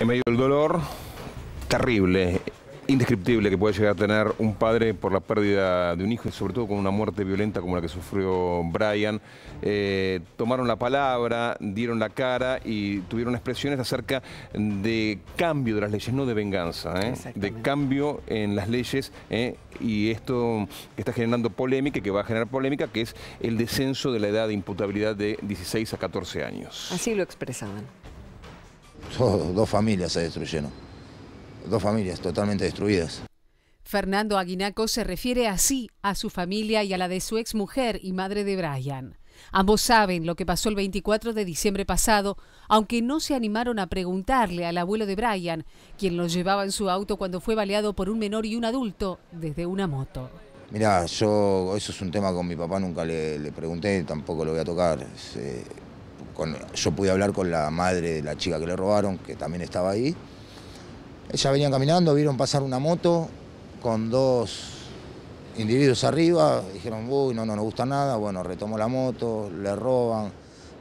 en medio del dolor terrible, indescriptible que puede llegar a tener un padre por la pérdida de un hijo y sobre todo con una muerte violenta como la que sufrió Brian, eh, tomaron la palabra, dieron la cara y tuvieron expresiones acerca de cambio de las leyes, no de venganza, ¿eh? de cambio en las leyes ¿eh? y esto que está generando polémica, y que va a generar polémica, que es el descenso de la edad de imputabilidad de 16 a 14 años. Así lo expresaban dos familias se destruyeron. Dos familias totalmente destruidas. Fernando Aguinaco se refiere así a su familia y a la de su exmujer y madre de Brian. Ambos saben lo que pasó el 24 de diciembre pasado, aunque no se animaron a preguntarle al abuelo de Brian, quien lo llevaba en su auto cuando fue baleado por un menor y un adulto desde una moto. mira yo, eso es un tema con mi papá, nunca le, le pregunté, tampoco lo voy a tocar. Eh, yo pude hablar con la madre de la chica que le robaron, que también estaba ahí. Ella venían caminando, vieron pasar una moto con dos individuos arriba, dijeron, uy, no, no nos gusta nada, bueno, retomo la moto, le roban,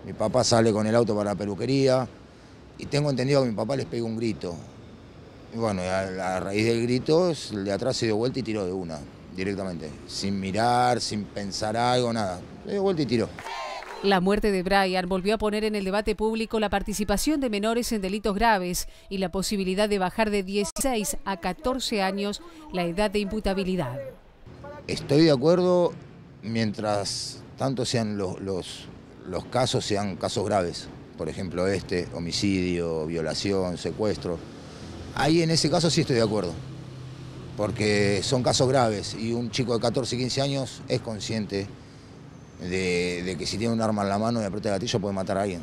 mi papá sale con el auto para la peluquería y tengo entendido que mi papá les pegó un grito. Y bueno, a, raíz del grito, el de atrás se dio vuelta y tiró de una, directamente, sin mirar, sin pensar algo, nada. Se dio vuelta y tiró. La muerte de Brian volvió a poner en el debate público la participación de menores en delitos graves y la posibilidad de bajar de 16 a 14 años la edad de imputabilidad. Estoy de acuerdo mientras tanto sean los, los, casos sean casos graves, por ejemplo este, homicidio, violación, secuestro. Ahí en ese caso sí estoy de acuerdo, porque son casos graves y un chico de 14, 15 años es consciente de, que si tiene un arma en la mano y aprieta el gatillo puede matar a alguien.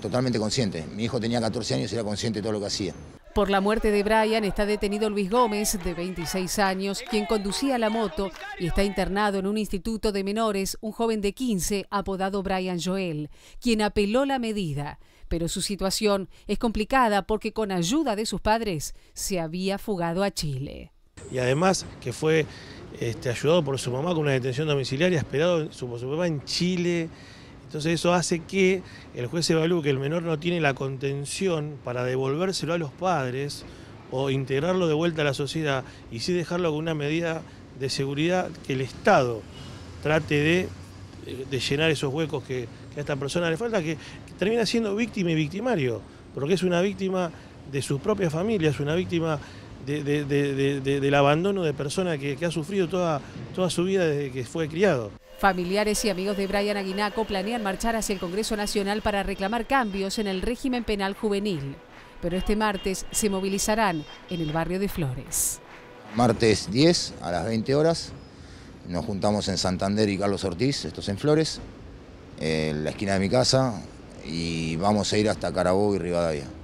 Totalmente consciente. Mi hijo tenía 14 años y era consciente de todo lo que hacía. Por la muerte de Brian está detenido Luis Gómez, de 26 años, quien conducía la moto y está internado en un instituto de menores, un joven de 15 apodado Brian Joel, quien apeló la medida. Pero su situación es complicada porque con ayuda de sus padres se había fugado a Chile y además que fue este, ayudado por su mamá con una detención domiciliaria, esperado su, por su papá en Chile. Entonces eso hace que el juez evalúe que el menor no tiene la contención para devolvérselo a los padres o integrarlo de vuelta a la sociedad y sí dejarlo con una medida de seguridad que el Estado trate de, llenar esos huecos que, a esta persona le falta, que termina siendo víctima y victimario, porque es una víctima de su propia familia, es una víctima del abandono de persona que, ha sufrido toda, toda su vida desde que fue criado. Familiares y amigos de Brian Aguinaco planean marchar hacia el Congreso Nacional para reclamar cambios en el régimen penal juvenil, pero este martes se movilizarán en el barrio de Flores. Martes 10 a las 20 horas nos juntamos en Santander y Carlos Ortiz, estos en Flores, en la esquina de mi casa, y vamos a ir hasta Carabobo y Rivadavia.